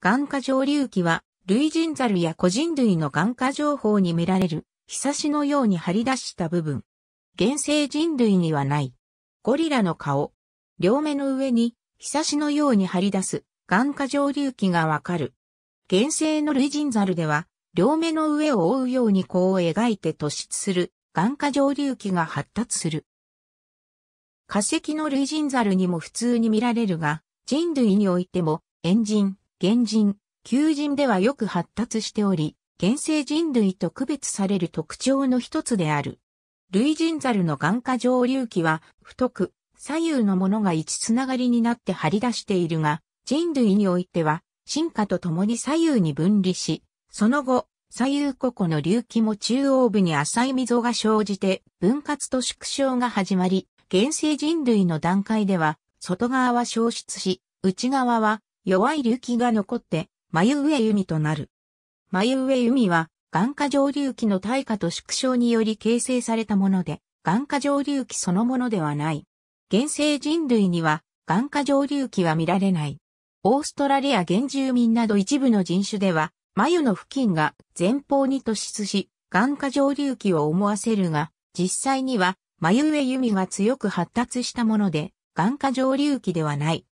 眼下上流器は、類人猿や個人類の眼下情報に見られる、ひさしのように張り出した部分。現生人類にはない。ゴリラの顔。両目の上に、ひさしのように張り出す、眼下上流器がわかる。現生の類人猿では、両目の上を覆うように弧を描いて突出する、眼下上流器が発達する。化石の類人猿にも普通に見られるが、人類においても、エンジン、原人、旧人ではよく発達しており、原生人類と区別される特徴の一つである。類人猿の眼下上流器は、太く、左右のものが一つながりになって張り出しているが、人類においては、進化とともに左右に分離し、その後、左右個々の隆起も中央部に浅い溝が生じて分割と縮小が始まり、原生人類の段階では外側は消失し、内側は弱い隆起が残って、眉上弓となる。眉上弓は、眼下上流期の対価と縮小により形成されたもので、眼下上流期そのものではない。現世人類には、眼下上流期は見られない。オーストラリア原住民など一部の人種では、眉の付近が前方に突出し、眼下上流期を思わせるが、実際には、眉上弓が強く発達したもので、眼下上流期ではない。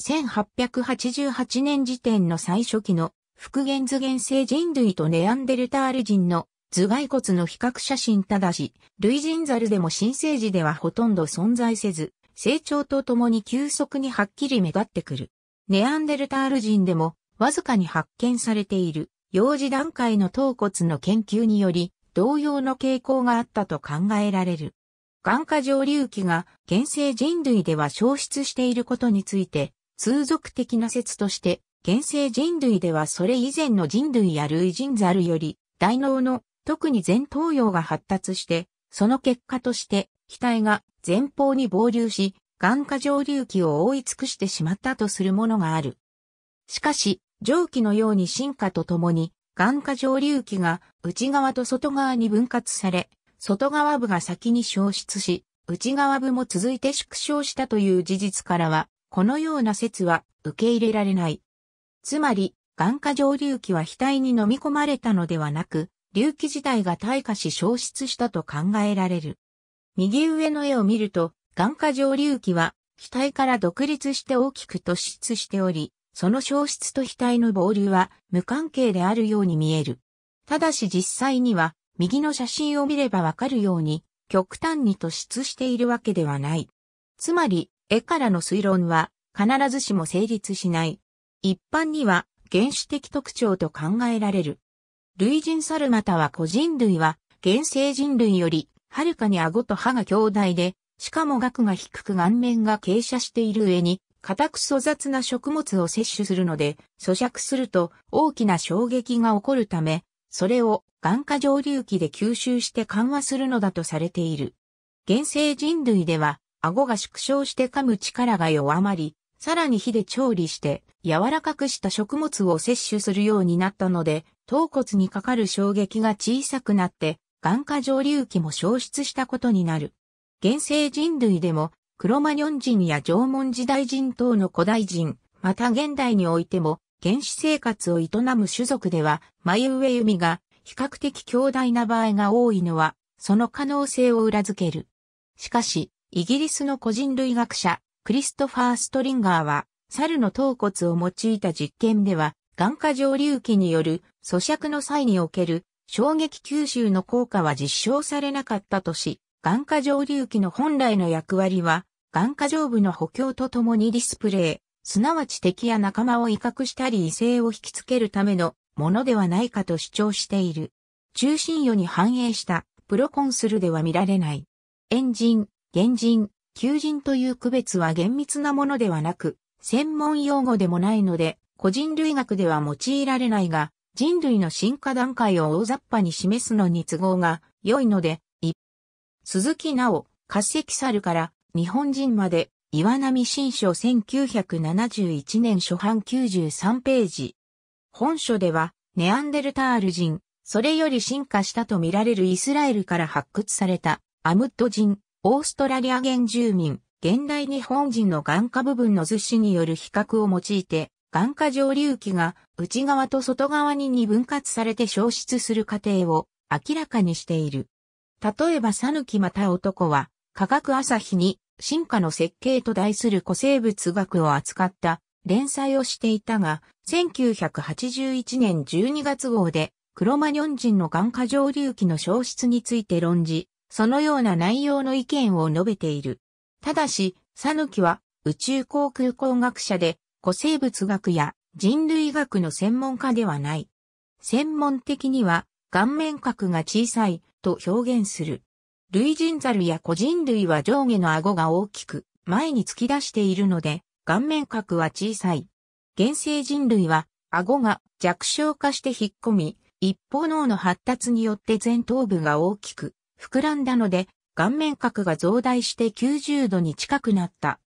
1888年時点の最初期の復元図原生人類とネアンデルタール人の頭蓋骨の比較写真ただし、類人猿でも新生児ではほとんど存在せず、成長とともに急速にはっきり目立ってくる。ネアンデルタール人でもわずかに発見されている幼児段階の頭骨の研究により同様の傾向があったと考えられる。眼下上流器が現世人類では消失していることについて通俗的な説として、現世人類ではそれ以前の人類や類人猿より、大脳の、特に前頭葉が発達して、その結果として、額が前方に膨流し、眼下上流器を覆い尽くしてしまったとするものがある。しかし、上記のように進化とともに、眼下上流器が内側と外側に分割され、外側部が先に消失し、内側部も続いて縮小したという事実からは、このような説は受け入れられない。つまり、眼下上流器は額に飲み込まれたのではなく、隆起自体が退化し消失したと考えられる。右上の絵を見ると、眼下上流器は、額から独立して大きく突出しており、その消失と額の暴流は無関係であるように見える。ただし実際には、右の写真を見ればわかるように、極端に突出しているわけではない。つまり、絵からの推論は必ずしも成立しない。一般には原始的特徴と考えられる。類人猿または個人類は原生人類よりはるかに顎と歯が強大で、しかも額が低く顔面が傾斜している上に、固く粗雑な食物を摂取するので、咀嚼すると大きな衝撃が起こるため、それを眼下蒸留器で吸収して緩和するのだとされている。原生人類では顎が縮小して噛む力が弱まり、さらに火で調理して柔らかくした食物を摂取するようになったので、頭骨にかかる衝撃が小さくなって、眼下上流器も消失したことになる。現世人類でも、クロマニョン人や縄文時代人等の古代人、また現代においても、原始生活を営む種族では、眉上弓が比較的強大な場合が多いのは、その可能性を裏付ける。しかし、イギリスの個人類学者、クリストファー・ストリンガーは、猿の頭骨を用いた実験では、眼下上流器による咀嚼の際における衝撃吸収の効果は実証されなかったとし、眼下上流器の本来の役割は、眼下上部の補強とともにディスプレイ、すなわち敵や仲間を威嚇したり異性を引きつけるためのものではないかと主張している。中心予に反映したプロコンスルでは見られない。エンジン、原人、求人という区別は厳密なものではなく、専門用語でもないので、個人類学では用いられないが、人類の進化段階を大雑把に示すのに都合が良いので、い鈴木直、化石猿から日本人まで、岩波新書1971年初版93ページ。本書では、ネアンデルタール人、それより進化したとみられるイスラエルから発掘されたアムッド人、オーストラリア原住民、現代日本人の眼下部分の図紙による比較を用いて、眼下上流器が内側と外側に二分割されて消失する過程を明らかにしている。例えば、サヌキまた男は、科学朝日に進化の設計と題する古生物学を扱った連載をしていたが、1981年12月号で、クロマニョン人の眼下上流器の消失について論じ、そのような内容の意見を述べている。ただし、サヌキは宇宙航空工学者で古生物学や人類学の専門家ではない。専門的には顔面角が小さいと表現する。類人猿や個人類は上下の顎が大きく前に突き出しているので顔面角は小さい。現生人類は顎が弱小化して引っ込み、一方脳の発達によって前頭部が大きく、膨らんだので、顔面角が増大して90度に近くなった。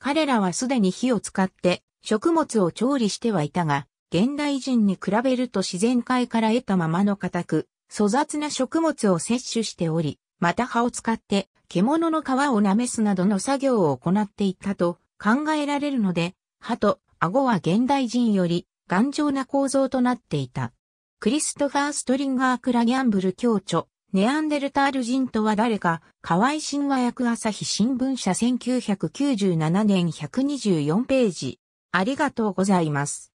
彼らはすでに火を使って食物を調理してはいたが、現代人に比べると自然界から得たままの固く、粗雑な食物を摂取しており、また葉を使って獣の皮を舐めすなどの作業を行っていたと考えられるので、歯と顎は現代人より頑丈な構造となっていた。クリストファー・ストリンガー・クラギャンブル教著ネアンデルタール人とは誰か、河合神話役朝日新聞社1997年124ページ。ありがとうございます。